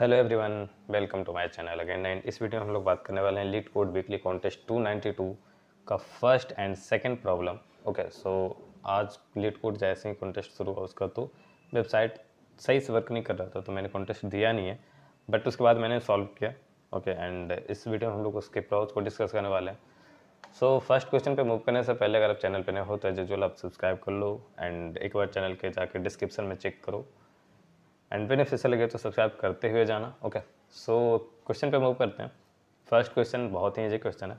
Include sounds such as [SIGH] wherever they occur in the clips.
Hello everyone welcome to my channel again nine इस video में हम लोग बात करने वाले हैं लीड कोड वीकली कॉन्टेस्ट 292 का first and second problem okay so आज लीड कोड जैसे ही कॉन्टेस्ट शुरू हुआ उसका तो वेबसाइट सही से वर्क नहीं कर रहा था तो मैंने कॉन्टेस्ट दिया नहीं है बट उसके बाद मैंने सॉल्व किया ओके okay, एंड इस वीडियो में हम लोग उसके प्रॉब्स को डिस्कस करने वाले हैं सो फर्स्ट क्वेश्चन पे मूव करने से पहले अगर आप चैनल पे नए हो तो जजल आप सब्सक्राइब कर लो एंड एक बार चैनल के जाके डिस्क्रिप्शन में चेक करो एंड फिर से लगे तो सब्सक्राइब करते हुए जाना ओके सो क्वेश्चन पे मूव करते हैं फर्स्ट क्वेश्चन बहुत ही ईजी क्वेश्चन है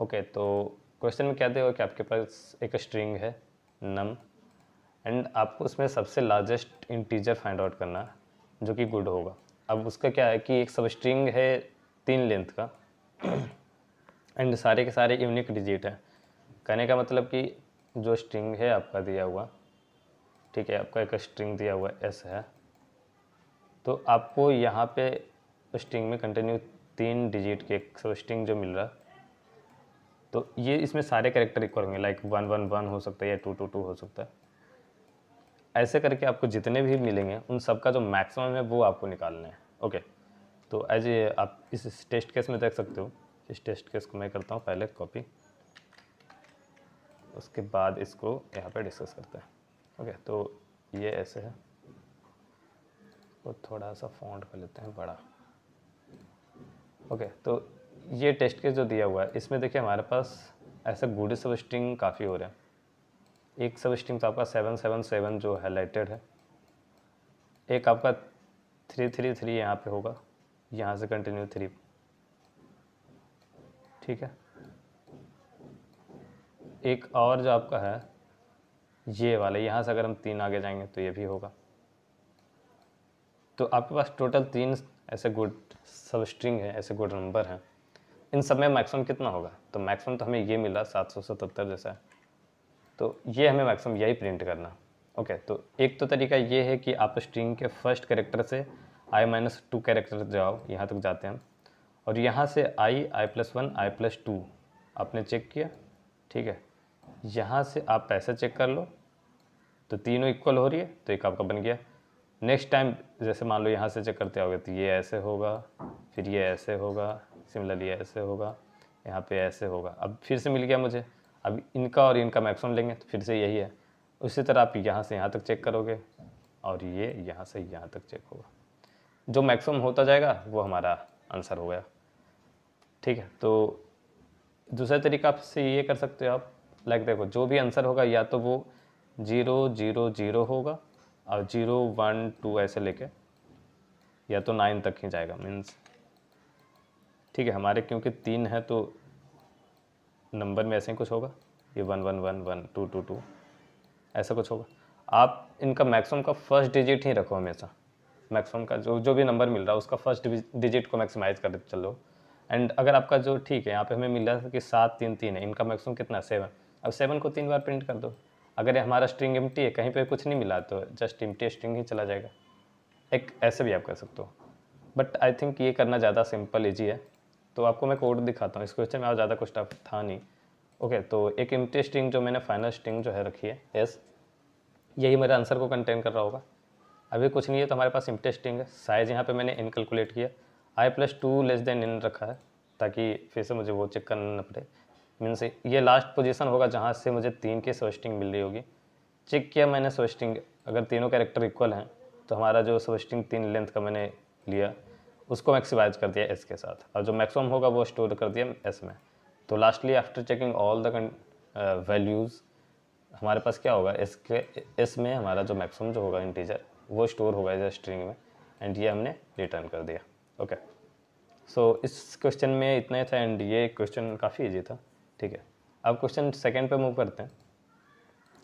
ओके okay, तो क्वेश्चन में क्या दे कि आपके पास एक स्ट्रिंग है नम एंड आपको उसमें सबसे लार्जेस्ट इंटीजर फाइंड आउट करना है जो कि गुड होगा अब उसका क्या है कि एक सब स्ट्रिंग है तीन लेंथ का एंड [CLEARS THROAT] सारे के सारे यूनिक डिजिट है कहने का मतलब कि जो स्ट्रिंग है आपका दिया हुआ ठीक है आपका एक स्ट्रिंग दिया हुआ एस है तो आपको यहाँ पे स्ट्रिंग में कंटिन्यू तीन डिजिट के एक स्ट्रिंग जो मिल रहा तो ये इसमें सारे करेक्टर इक्वल होंगे लाइक वन वन वन हो सकता है या टू टू टू हो सकता है ऐसे करके आपको जितने भी मिलेंगे उन सब का जो मैक्सिमम है वो आपको निकालना है ओके तो एज ए आप इस टेस्ट केस में देख सकते हो इस टेस्ट केस को मैं करता हूँ पहले कॉपी उसके बाद इसको यहाँ पे डिस्कस करते हैं ओके तो ये ऐसे है और थोड़ा सा फॉन्ट कर लेते हैं बड़ा ओके तो ये टेस्ट केस जो दिया हुआ है इसमें देखिए हमारे पास ऐसे गुड सब स्ट्रिंग काफ़ी हो रहे हैं एक सब स्ट्रिंग तो आपका सेवन सेवन सेवन जो हाईलाइटेड है एक आपका थ्री थ्री थ्री यहाँ पे होगा यहाँ से कंटिन्यू थ्री ठीक है एक और जो आपका है ये वाला यहाँ से अगर हम तीन आगे जाएंगे तो ये भी होगा तो आपके पास टोटल तीन ऐसे गुड सब स्ट्रिंग है ऐसे गुड नंबर हैं इन सब में मैक्सिमम कितना होगा तो मैक्सिमम तो हमें ये मिला सात सौ सतहत्तर जैसा तो ये हमें मैक्सिमम यही प्रिंट करना ओके तो एक तो तरीका ये है कि आप स्ट्रिंग के फर्स्ट कैरेक्टर से आई माइनस टू कैरेक्टर जाओ यहाँ तक जाते हैं और यहाँ से I I plus one I plus two आपने चेक किया ठीक है यहाँ से आप पैसा चेक कर लो तो तीनों इक्वल हो रही है तो एक आपका बन गया नेक्स्ट टाइम जैसे मान लो यहाँ से चेक करते आओगे तो ये ऐसे होगा फिर ये ऐसे होगा सिमिलरली ऐसे होगा यहाँ पे ऐसे होगा अब फिर से मिल गया मुझे अब इनका और इनका मैक्सिमम लेंगे तो फिर से यही है उसी तरह आप यहाँ से यहाँ तक चेक करोगे और ये यहाँ से यहाँ तक चेक होगा जो मैक्सिमम होता जाएगा वो हमारा आंसर हो गया ठीक है तो दूसरा तरीका से ये कर सकते हो आप लाइक देखो जो भी आंसर होगा या तो वो ज़ीरो ज़ीरो ज़ीरो होगा और जीरो वन टू ऐसे लेके या तो नाइन तक ही जाएगा मीन्स ठीक है हमारे क्योंकि तीन है तो नंबर में ऐसे ही कुछ होगा ये one one one one two two two ऐसा कुछ होगा आप इनका मैक्सिमम का फर्स्ट डिजिट ही रखो हमेशा मैक्सिमम का जो जो भी नंबर मिल रहा है उसका फर्स्ट डिजिट को मैक्सिमाइज कर चलो एंड अगर आपका जो ठीक है यहाँ पे हमें मिल रहा था कि सात तीन तीन है इनका मैक्सिमम कितना सेवन अब सेवन को तीन बार प्रिंट कर दो अगर हमारा स्ट्रिंग एम्प्टी है कहीं पे कुछ नहीं मिला तो जस्ट एम्प्टी स्ट्रिंग ही चला जाएगा एक ऐसे भी आप कर सकते हो बट आई थिंक ये करना ज़्यादा सिंपल ईजी है तो आपको मैं कोड दिखाता हूँ इस क्वेश्चन में और ज़्यादा कुछ टफ था नहीं ओके okay, तो एक एम्प्टी स्ट्रिंग जो मैंने फाइनल स्ट्रिंग जो है रखी है यस यही मेरे आंसर को कंटेन कर रहा होगा अभी कुछ नहीं है तो हमारे पास एम्प्टी स्ट्रिंग है साइज़ यहाँ पे मैंने इन कैलकुलेट किया I plus two less than N रखा है ताकि फिर से मुझे वो चेक करना पड़े मीन्स ये लास्ट पोजीशन होगा जहाँ से मुझे तीन की सोस्टिंग मिल रही होगी चेक किया मैंने सोस्टिंग अगर तीनों कैरेक्टर इक्वल हैं तो हमारा जो सोस्टिंग तीन लेंथ का मैंने लिया उसको मैक्सिमाइज कर दिया एस के साथ और जो मैक्सिमम होगा वो स्टोर कर दिया एस में तो lastly after checking all the values हमारे पास क्या होगा एस के एस में हमारा जो मैक्सिमम जो होगा इंटीजर वो स्टोर होगा इधर स्ट्रिंग में एंड ये हमने रिटर्न कर दिया ओके okay. सो so, इस क्वेश्चन में इतना ही था एंड ये क्वेश्चन काफ़ी ईजी था ठीक है अब क्वेश्चन सेकेंड पे मूव करते हैं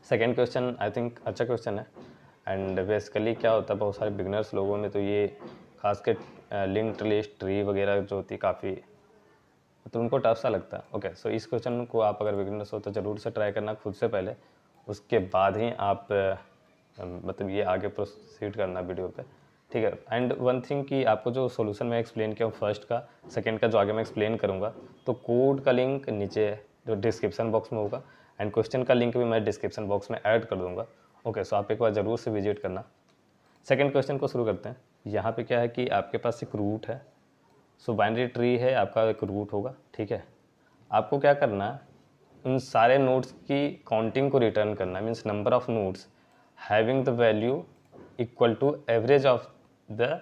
सेकेंड क्वेश्चन आई थिंक अच्छा क्वेश्चन है एंड बेसिकली क्या होता है बहुत सारे बिगनर्स लोगों में तो ये खास कर लिंक लिस्ट ट्री वगैरह जो होती है काफ़ी तो मतलब उनको टफ सा लगता है ओके सो इस क्वेश्चन को आप अगर बिगनर्स हो तो ज़रूर से ट्राई करना खुद से पहले उसके बाद ही आप मतलब ये आगे प्रोसीड करना वीडियो पर ठीक है एंड वन थिंग कि आपको जो सोल्यूशन मैं एक्सप्लेन किया हूँ फर्स्ट का सेकेंड का जो आगे मैं एक्सप्लेन करूँगा तो कोड का लिंक नीचे जो डिस्क्रिप्शन बॉक्स में होगा एंड क्वेश्चन का लिंक भी मैं डिस्क्रिप्शन बॉक्स में ऐड कर दूँगा ओके okay, सो so आप एक बार ज़रूर से विजिट करना सेकेंड क्वेश्चन को शुरू करते हैं यहाँ पे क्या है कि आपके पास एक रूट है सो बाइनरी ट्री है आपका एक रूट होगा ठीक है आपको क्या करना उन सारे नोट्स की काउंटिंग को रिटर्न करना means number of nodes having the value equal to average of the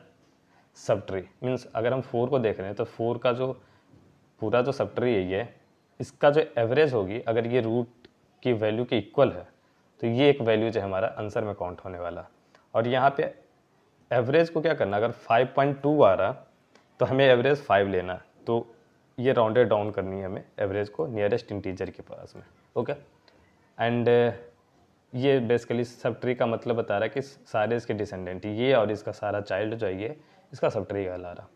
subtree means अगर हम फोर को देख रहे हैं तो फोर का जो पूरा जो सब ट्री है ये इसका जो एवरेज होगी अगर ये रूट की वैल्यू के इक्वल है तो ये एक वैल्यू जो हमारा आंसर में काउंट होने वाला और यहाँ पे एवरेज को क्या करना अगर 5.2 आ रहा तो हमें एवरेज 5 लेना तो ये राउंडेड डाउन करनी है हमें एवरेज को नियरेस्ट इंटीजर के पास में ओके एंड ये बेसिकली सब ट्री का मतलब बता रहा है कि सारे इसके डिसेंडेंट ये और इसका सारा चाइल्ड जो है ये इसका सब ट्री कहला रहा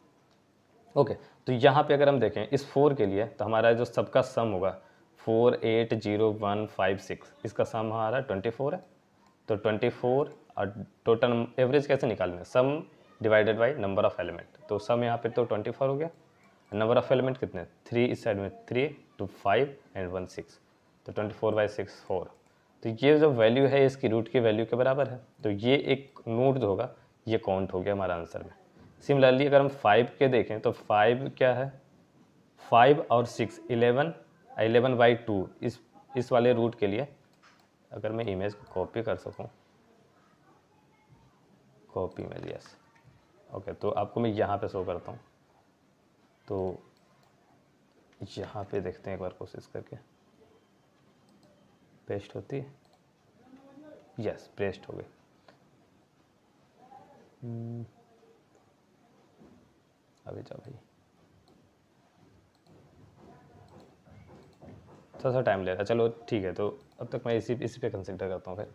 ओके okay, तो यहाँ पे अगर हम देखें इस फोर के लिए तो हमारा जो सबका सम होगा four eight zero one five six इसका सम हमारा ट्वेंटी फोर है तो ट्वेंटी फोर और टोटल एवरेज कैसे निकालना है sum divided by number of element तो सम यहाँ पे तो ट्वेंटी फोर हो गया नंबर ऑफ एलिमेंट कितने थ्री इस साइड में three two five and one six तो twenty four by six four तो ये जो वैल्यू है इसकी रूट की वैल्यू के बराबर है तो ये एक नोट जो होगा ये काउंट हो गया हमारा आंसर में सिमिलरली अगर हम फाइव के देखें तो फाइव क्या है फाइव और six eleven eleven by two इस इस वाले रूट के लिए अगर मैं इमेज को कॉपी कर सकूँ कॉपी में यस ओके तो आपको मैं यहाँ पे शो करता हूँ तो यहाँ पे देखते हैं एक बार कोशिश करके पेस्ट होती है यस पेस्ट हो गई hmm. अभी जाओ भाई थोड़ा सा टाइम ले रहा चलो ठीक है तो अब तक मैं इसी इसी पे कंसिडर करता हूँ फिर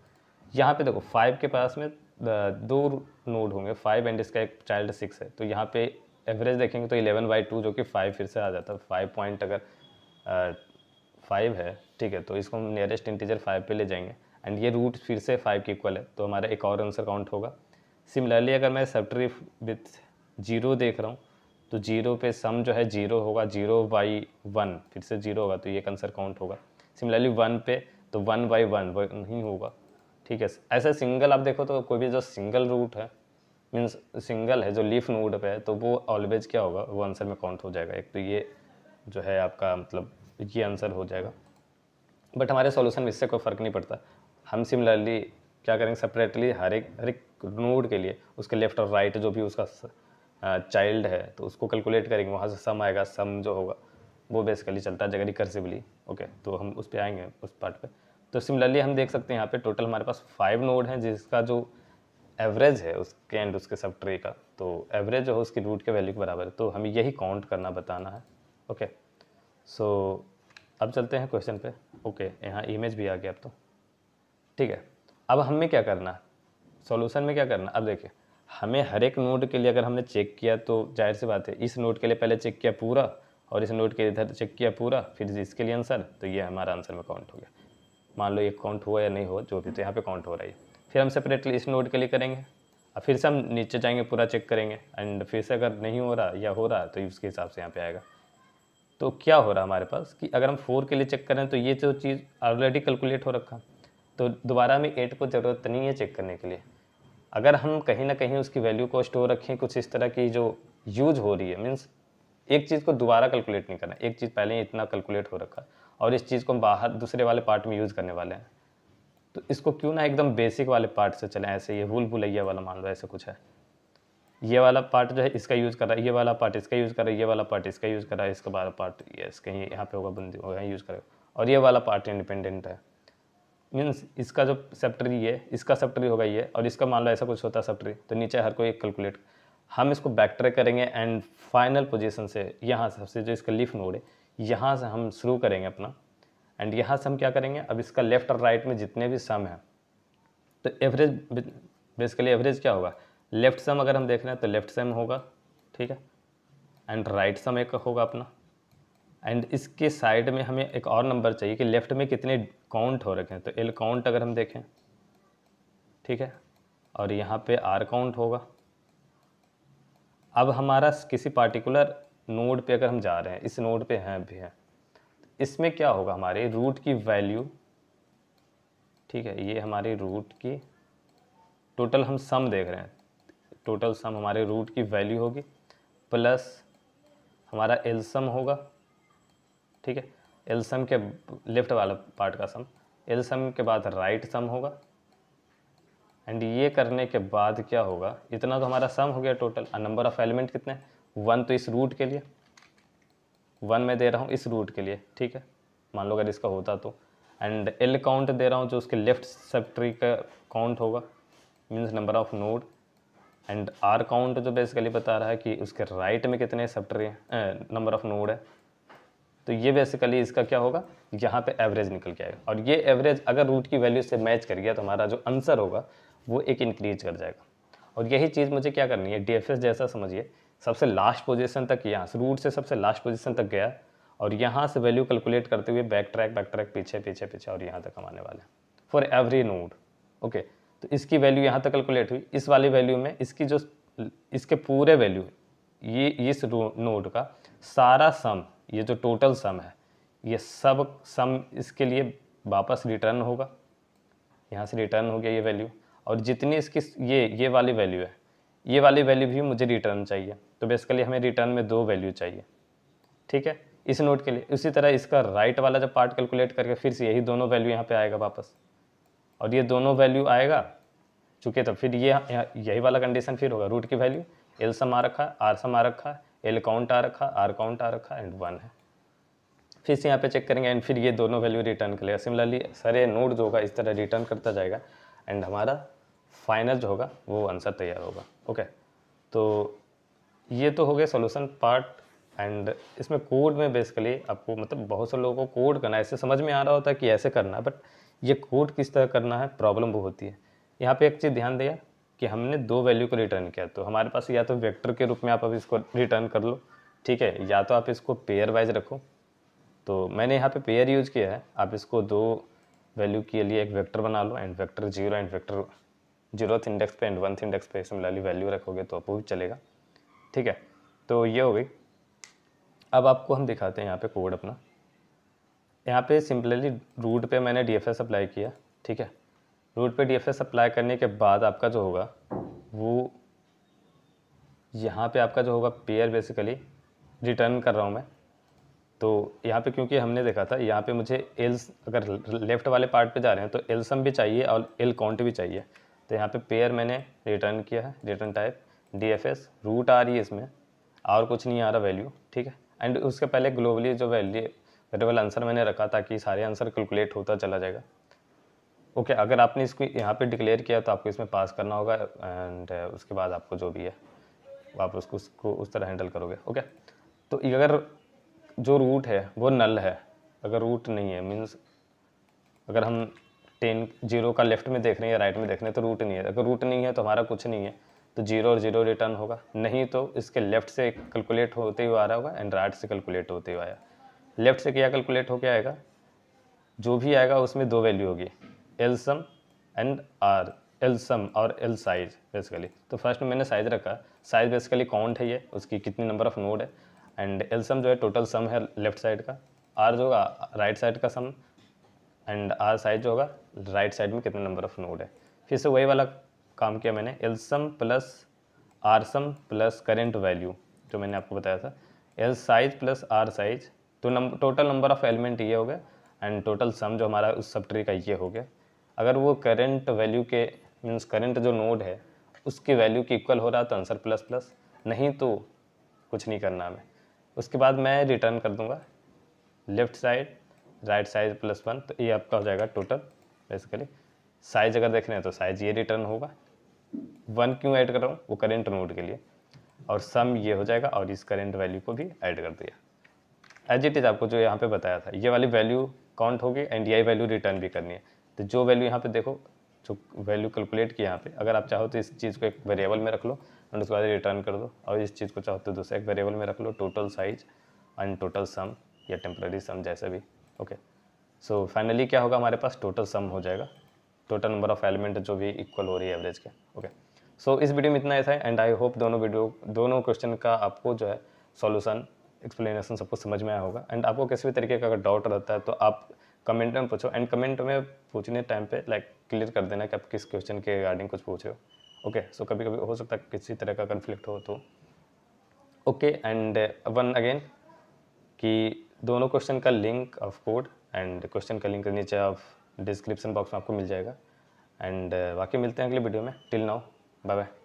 यहाँ पे देखो फाइव के पास में दो नोड होंगे फाइव एंड इसका एक चाइल्ड सिक्स है तो यहाँ पे एवरेज देखेंगे तो इलेवन बाई टू जो कि फाइव फिर से आ जाता है फाइव पॉइंट अगर uh, फाइव है ठीक है तो इसको हम नियरेस्ट इंटीजर फाइव पे ले जाएंगे एंड ये रूट फिर से फाइव के इक्वल है तो हमारा एक और आंसर काउंट होगा सिमिलरली अगर मैं सब्ट्री विथ जीरो देख रहा हूँ तो जीरो पे सम जो है जीरो होगा जीरो बाई वन फिर से जीरो होगा तो ये आंसर काउंट होगा सिमिलरली वन पे तो वन बाई वन नहीं होगा ठीक है ऐसा सिंगल आप देखो तो कोई भी जो सिंगल रूट है मीन्स सिंगल है जो लीफ नोड पे है तो वो ऑलवेज क्या होगा वो आंसर में काउंट हो जाएगा एक तो ये जो है आपका मतलब ये आंसर हो जाएगा बट हमारे सॉल्यूशन में इससे कोई फ़र्क नहीं पड़ता हम सिमिलरली क्या करेंगे सेपरेटली हर एक हर एक नोड के लिए उसके लेफ्ट और राइट जो भी उसका चाइल्ड है तो उसको कैलकुलेट करेंगे वहाँ से सम आएगा सम जो होगा वो बेसिकली चलता जाएगा रिकर्सिवली ओके तो हम उस पर आएंगे उस पार्ट पर तो सिमिलरली हम देख सकते हैं यहाँ पे टोटल हमारे पास फाइव नोड हैं जिसका जो एवरेज है उसके एंड उसके सब ट्रे का तो एवरेज जो है उसकी रूट के वैल्यू के बराबर है तो हमें यही काउंट करना बताना है ओके सो अब चलते हैं क्वेश्चन पे ओके यहाँ इमेज भी आ गया अब तो ठीक है अब हमें क्या करना सॉल्यूशन में क्या करना अब देखिए हमें हर एक नोट के लिए अगर हमने चेक किया तो जाहिर सी बात है इस नोट के लिए पहले चेक किया पूरा और इस नोट के लिए इधर चेक किया पूरा फिर इसके लिए आंसर तो ये हमारा आंसर में काउंट हो गया मान लो ये काउंट हुआ या नहीं हो जो भी तो यहाँ पे काउंट हो रहा है फिर हम सेपरेटली इस नोट के लिए करेंगे और फिर से हम नीचे जाएंगे पूरा चेक करेंगे एंड फिर से अगर नहीं हो रहा या हो रहा तो उसके हिसाब से यहाँ पे आएगा तो क्या हो रहा हमारे पास कि अगर हम फोर के लिए चेक करें तो ये जो चीज़ ऑलरेडी कैलकुलेट हो रखा तो दोबारा में एट को ज़रूरत नहीं है चेक करने के लिए अगर हम कहीं ना कहीं उसकी वैल्यू को स्टोर रखें कुछ इस तरह की जो यूज हो रही है मीन्स एक चीज़ को दोबारा कैलकुलेट नहीं करना एक चीज़ पहले ही इतना कैलकुलेट हो रखा और इस चीज़ को हम बाहर दूसरे वाले पार्ट में यूज़ करने वाले हैं तो इसको क्यों ना एकदम बेसिक वाले पार्ट से चलें ऐसे ये भूल भुलैया वाला मान लो ऐसे कुछ है ये वाला पार्ट जो है इसका यूज़ कर रहा है ये वाला पार्ट इसका यूज़ कर रहा है ये वाला पार्ट इसका यूज़ कर रहा है इसका वाला पार्ट ये इसका यहाँ पे होगा बंदी होगा यूज़ करेगा और ये वाला पार्ट इंडिपेंडेंट है मीन्स इसका जो सेप्टरी है इसका सेप्टरी होगा ये और इसका मान लो ऐसा कुछ होता है सेप्टरी तो नीचे हर कोई कैलकुलेट हम इसको बैक ट्रैक करेंगे एंड फाइनल पोजिशन से यहाँ सबसे जो इसका लिफ्ट नोड है यहाँ से हम शुरू करेंगे अपना एंड यहाँ से हम क्या करेंगे अब इसका लेफ्ट और राइट में जितने भी सम हैं तो एवरेज बेसिकली एवरेज क्या होगा लेफ्ट सम अगर हम देख रहे हैं तो लेफ्ट सम होगा ठीक है एंड राइट सम एक होगा अपना एंड इसके साइड में हमें एक और नंबर चाहिए कि लेफ्ट में कितने काउंट हो रखे हैं तो एल काउंट अगर हम देखें ठीक है और यहाँ पे आर काउंट होगा अब हमारा किसी पार्टिकुलर नोड पे अगर हम जा रहे हैं इस नोड पे हैं भी हैं इसमें क्या होगा हमारे रूट की वैल्यू ठीक है ये हमारी रूट की टोटल हम सम देख रहे हैं टोटल सम हमारे रूट की वैल्यू होगी प्लस हमारा एल्सम होगा ठीक है एल्सम के लेफ्ट वाला पार्ट का सम एल्सम के बाद राइट सम होगा एंड ये करने के बाद क्या होगा इतना तो हमारा सम हो गया टोटल नंबर ऑफ एलिमेंट कितने वन तो इस रूट के लिए वन में दे रहा हूँ इस रूट के लिए ठीक है मान लो अगर इसका होता तो एंड एल काउंट दे रहा हूँ जो उसके लेफ्ट सब ट्री का काउंट होगा means number of node and R count जो बेसिकली बता रहा है कि उसके राइट में कितने सेप्टर हैं नंबर ऑफ नोड है तो ये बेसिकली इसका क्या होगा यहाँ पे एवरेज निकल के आएगा और ये एवरेज अगर रूट की वैल्यू से मैच कर गया तो हमारा जो आंसर होगा वो एक इंक्रीज कर जाएगा और यही चीज़ मुझे क्या करनी है डी जैसा समझिए सबसे लास्ट पोजिशन तक यहाँ से रूट से सबसे लास्ट पोजिशन तक गया और यहाँ से वैल्यू कैलकुलेट करते हुए बैक ट्रैक बैक ट्रैक पीछे पीछे पीछे और यहाँ तक हम आने वाले हैं फॉर एवरी नोड ओके तो इसकी वैल्यू यहाँ तक कैलकुलेट हुई इस वाली वैल्यू में इसकी जो इसके पूरे वैल्यू ये इस नोड का सारा सम ये जो टोटल सम है ये सब सम इसके लिए वापस रिटर्न होगा यहाँ से रिटर्न हो गया ये वैल्यू और जितनी इसकी ये ये वाली वैल्यू है ये वाली वैल्यू भी मुझे रिटर्न चाहिए तो बेसिकली हमें रिटर्न में दो वैल्यू चाहिए ठीक है इस नोट के लिए उसी तरह इसका राइट वाला जब पार्ट कैलकुलेट करके फिर से यही दोनों वैल्यू यहाँ पे आएगा वापस और ये दोनों वैल्यू आएगा चूँकि तो फिर ये यही वाला कंडीशन फिर होगा रूट की वैल्यू एल सम आ रखा है आर सम आ रखा है एल काउंट आ रखा है आर काउंट आ रखा है एंड वन है फिर से यहाँ पे चेक करेंगे एंड फिर ये दोनों वैल्यू रिटर्न लेगा सिमिलरली सर ये नोट जो होगा इस तरह रिटर्न करता जाएगा एंड हमारा फाइनल जो होगा वो आंसर तैयार होगा ओके तो ये तो हो गया सोल्यूशन पार्ट एंड इसमें कोड में बेसिकली आपको मतलब बहुत से लोगों को कोड करना ऐसे समझ में आ रहा होता है कि ऐसे करना बट ये कोड किस तरह करना है प्रॉब्लम वो होती है यहाँ पे एक चीज़ ध्यान दिया कि हमने दो वैल्यू को रिटर्न किया तो हमारे पास या तो वेक्टर के रूप में आप अब इसको रिटर्न कर लो ठीक है या तो आप इसको पेयर वाइज रखो तो मैंने यहाँ पे पेयर यूज किया है आप इसको दो वैल्यू के लिए एक वेक्टर बना लो and vector zero and vector zeroth index पे एंड वन इंडेक्स पे सिमिलरली वैल्यू रखोगे तो आपको भी चलेगा ठीक है तो ये हो गई अब आपको हम दिखाते हैं यहाँ पे कोड अपना यहाँ पे सिंपलली रूट पे मैंने डी अप्लाई किया ठीक है रूट पे डी अप्लाई करने के बाद आपका जो होगा वो यहाँ पे आपका जो होगा पेयर बेसिकली रिटर्न कर रहा हूँ मैं तो यहाँ पे क्योंकि हमने देखा था यहाँ पे मुझे एल्स अगर लेफ्ट वाले पार्ट पे जा रहे हैं तो एल्सम भी चाहिए और एल काउंट भी चाहिए तो यहाँ पे पेयर मैंने रिटर्न किया है return type D F S root आ रही है इसमें और कुछ नहीं आ रहा वैल्यू ठीक है एंड उसके पहले ग्लोबली जो वैल्यू वेरिएबल आंसर मैंने रखा था कि सारे आंसर कैलकुलेट होता चला जाएगा ओके अगर आपने इसको यहाँ पे डिक्लेयर किया तो आपको इसमें पास करना होगा एंड uh, उसके बाद आपको जो भी है आप उसको उसको उस तरह हैंडल करोगे ओके तो अगर जो रूट है वो नल है अगर रूट नहीं है मीन्स अगर हम टेन जीरो का लेफ्ट में देख रहे हैं या राइट में देख रहे हैं तो रूट नहीं है अगर रूट नहीं है तो हमारा कुछ नहीं है तो जीरो और जीरो रिटर्न होगा नहीं तो इसके लेफ्ट से कैलकुलेट होते हुए आ रहा होगा एंड राइट से कैलकुलेट होते हुए आया लेफ्ट से क्या कैलकुलेट होके आएगा जो भी आएगा उसमें दो वैल्यू होगी L sum and R L sum और एल साइज बेसिकली तो फर्स्ट में मैंने साइज रखा साइज बेसिकली काउंट है ये उसकी कितनी नंबर ऑफ नोड है एंड एल सम जो है टोटल सम है लेफ्ट साइड का आर जो होगा राइट साइड का सम एंड आर साइज जो होगा राइट साइड में कितने नंबर ऑफ नोड है फिर से वही वाला काम किया मैंने L sum plus R sum plus current value जो मैंने आपको बताया था L size plus R size तो number total number of element ये हो गए एंड टोटल सम जो हमारा उस सब ट्री का ये हो गया अगर वो करेंट वैल्यू के मीन्स करेंट जो नोड है उसकी वैल्यू की इक्वल हो रहा है तो आंसर प्लस प्लस नहीं तो कुछ नहीं करना हमें उसके बाद मैं रिटर्न कर दूंगा left side right side plus one तो ये आपका हो जाएगा टोटल बेसिकली साइज अगर देख रहे हैं तो साइज ये रिटर्न होगा वन क्यों ऐड कर रहा हूँ वो करेंट नोड के लिए और सम ये हो जाएगा और इस करेंट वैल्यू को भी ऐड कर दिया एज इट इज़ आपको जो यहाँ पे बताया था ये वाली वैल्यू काउंट होगी एंड ये वैल्यू रिटर्न भी करनी है तो जो वैल्यू यहाँ पे देखो जो वैल्यू कैलकुलेट की यहाँ पे अगर आप चाहो तो इस चीज़ को एक वेरिएबल में रख लो एंड उसके बाद रिटर्न कर दो और इस चीज़ को चाहो तो दूसरे एक वेरिएबल में रख लो total size and total sum या टेम्प्रेरी सम जैसे भी ओके सो फाइनली क्या होगा हमारे पास टोटल सम हो जाएगा टोटल नंबर ऑफ एलिमेंट जो भी इक्वल हो रही है एवरेज के ओके सो इस वीडियो में इतना ऐसा है एंड आई होप दोनों वीडियो दोनों क्वेश्चन का आपको जो है सॉल्यूशन एक्सप्लेनेशन सबको समझ में आया होगा एंड आपको किसी भी तरीके का अगर डाउट रहता है तो आप कमेंट में पूछो एंड कमेंट में पूछने टाइम पे लाइक like, क्लियर कर देना कि आप किस क्वेश्चन के रिगार्डिंग कुछ पूछे हो ओके okay, सो so कभी कभी हो सकता है किसी तरह का कन्फ्लिक्ट हो तो ओके एंड वन अगेन कि दोनों क्वेश्चन का link of code and question का लिंक नीचे ऑफ डिस्क्रिप्शन बॉक्स में आपको मिल जाएगा एंड uh, बाकी मिलते हैं अगले वीडियो में टिल नाउ बाय बाय